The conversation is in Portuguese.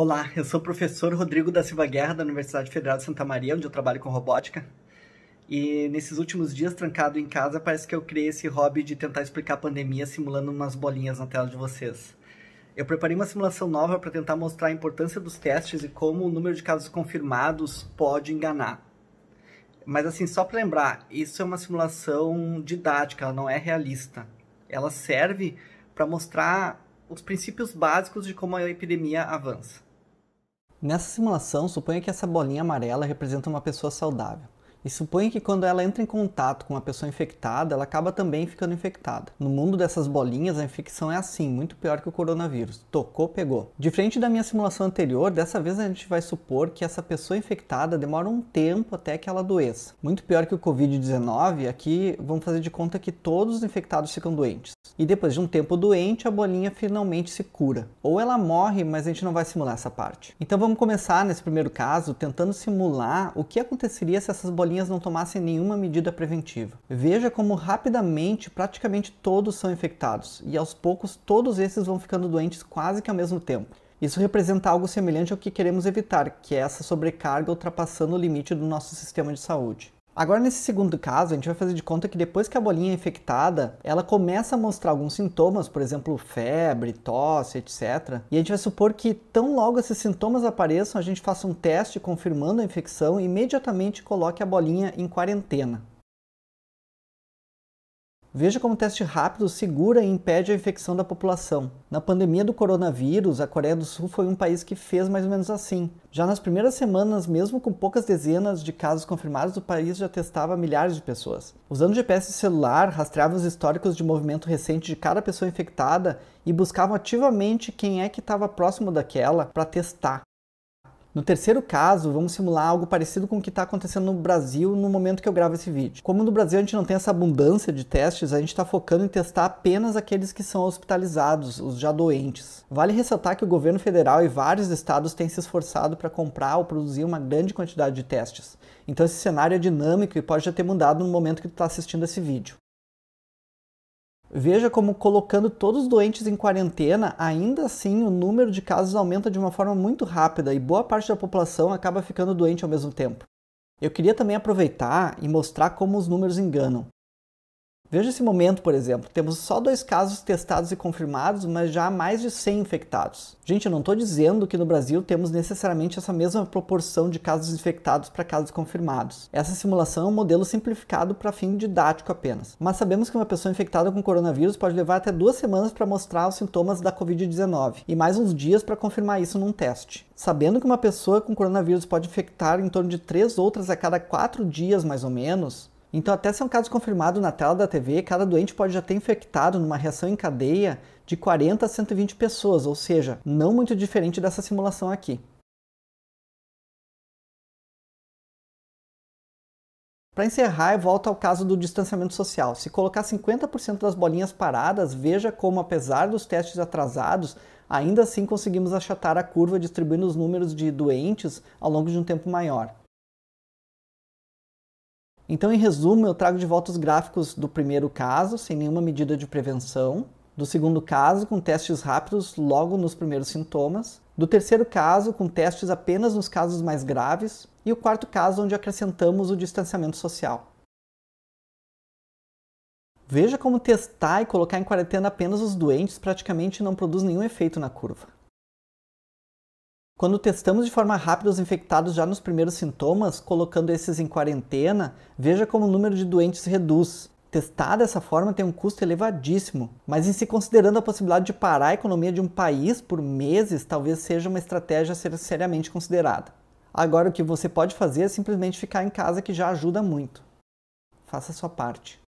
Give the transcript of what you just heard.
Olá, eu sou o professor Rodrigo da Silva Guerra, da Universidade Federal de Santa Maria, onde eu trabalho com robótica. E nesses últimos dias, trancado em casa, parece que eu criei esse hobby de tentar explicar a pandemia simulando umas bolinhas na tela de vocês. Eu preparei uma simulação nova para tentar mostrar a importância dos testes e como o número de casos confirmados pode enganar. Mas assim, só para lembrar, isso é uma simulação didática, ela não é realista. Ela serve para mostrar os princípios básicos de como a epidemia avança. Nessa simulação, suponha que essa bolinha amarela representa uma pessoa saudável. E suponha que quando ela entra em contato com uma pessoa infectada, ela acaba também ficando infectada. No mundo dessas bolinhas, a infecção é assim, muito pior que o coronavírus. Tocou, pegou. Diferente da minha simulação anterior, dessa vez a gente vai supor que essa pessoa infectada demora um tempo até que ela adoeça. Muito pior que o Covid-19, aqui vamos fazer de conta que todos os infectados ficam doentes. E depois de um tempo doente, a bolinha finalmente se cura. Ou ela morre, mas a gente não vai simular essa parte. Então vamos começar nesse primeiro caso tentando simular o que aconteceria se essas bolinhas bolinhas não tomassem nenhuma medida preventiva. Veja como rapidamente praticamente todos são infectados, e aos poucos todos esses vão ficando doentes quase que ao mesmo tempo. Isso representa algo semelhante ao que queremos evitar, que é essa sobrecarga ultrapassando o limite do nosso sistema de saúde. Agora, nesse segundo caso, a gente vai fazer de conta que depois que a bolinha é infectada, ela começa a mostrar alguns sintomas, por exemplo, febre, tosse, etc. E a gente vai supor que tão logo esses sintomas apareçam, a gente faça um teste confirmando a infecção e imediatamente coloque a bolinha em quarentena. Veja como o teste rápido segura e impede a infecção da população. Na pandemia do coronavírus, a Coreia do Sul foi um país que fez mais ou menos assim. Já nas primeiras semanas, mesmo com poucas dezenas de casos confirmados, o país já testava milhares de pessoas. Usando GPS celular, rastreava os históricos de movimento recente de cada pessoa infectada e buscavam ativamente quem é que estava próximo daquela para testar. No terceiro caso, vamos simular algo parecido com o que está acontecendo no Brasil no momento que eu gravo esse vídeo. Como no Brasil a gente não tem essa abundância de testes, a gente está focando em testar apenas aqueles que são hospitalizados, os já doentes. Vale ressaltar que o governo federal e vários estados têm se esforçado para comprar ou produzir uma grande quantidade de testes. Então esse cenário é dinâmico e pode já ter mudado no momento que tu está assistindo esse vídeo. Veja como, colocando todos os doentes em quarentena, ainda assim o número de casos aumenta de uma forma muito rápida e boa parte da população acaba ficando doente ao mesmo tempo. Eu queria também aproveitar e mostrar como os números enganam. Veja esse momento, por exemplo. Temos só dois casos testados e confirmados, mas já há mais de 100 infectados. Gente, eu não estou dizendo que no Brasil temos necessariamente essa mesma proporção de casos infectados para casos confirmados. Essa simulação é um modelo simplificado para fim didático apenas. Mas sabemos que uma pessoa infectada com coronavírus pode levar até duas semanas para mostrar os sintomas da Covid-19 e mais uns dias para confirmar isso num teste. Sabendo que uma pessoa com coronavírus pode infectar em torno de três outras a cada quatro dias, mais ou menos, então, até ser um caso confirmado na tela da TV, cada doente pode já ter infectado numa reação em cadeia de 40 a 120 pessoas, ou seja, não muito diferente dessa simulação aqui. Para encerrar, eu volto ao caso do distanciamento social. Se colocar 50% das bolinhas paradas, veja como, apesar dos testes atrasados, ainda assim conseguimos achatar a curva distribuindo os números de doentes ao longo de um tempo maior. Então, em resumo, eu trago de volta os gráficos do primeiro caso, sem nenhuma medida de prevenção, do segundo caso, com testes rápidos logo nos primeiros sintomas, do terceiro caso, com testes apenas nos casos mais graves, e o quarto caso, onde acrescentamos o distanciamento social. Veja como testar e colocar em quarentena apenas os doentes praticamente não produz nenhum efeito na curva. Quando testamos de forma rápida os infectados já nos primeiros sintomas, colocando esses em quarentena, veja como o número de doentes reduz. Testar dessa forma tem um custo elevadíssimo, mas em se considerando a possibilidade de parar a economia de um país por meses, talvez seja uma estratégia a ser seriamente considerada. Agora, o que você pode fazer é simplesmente ficar em casa, que já ajuda muito. Faça a sua parte.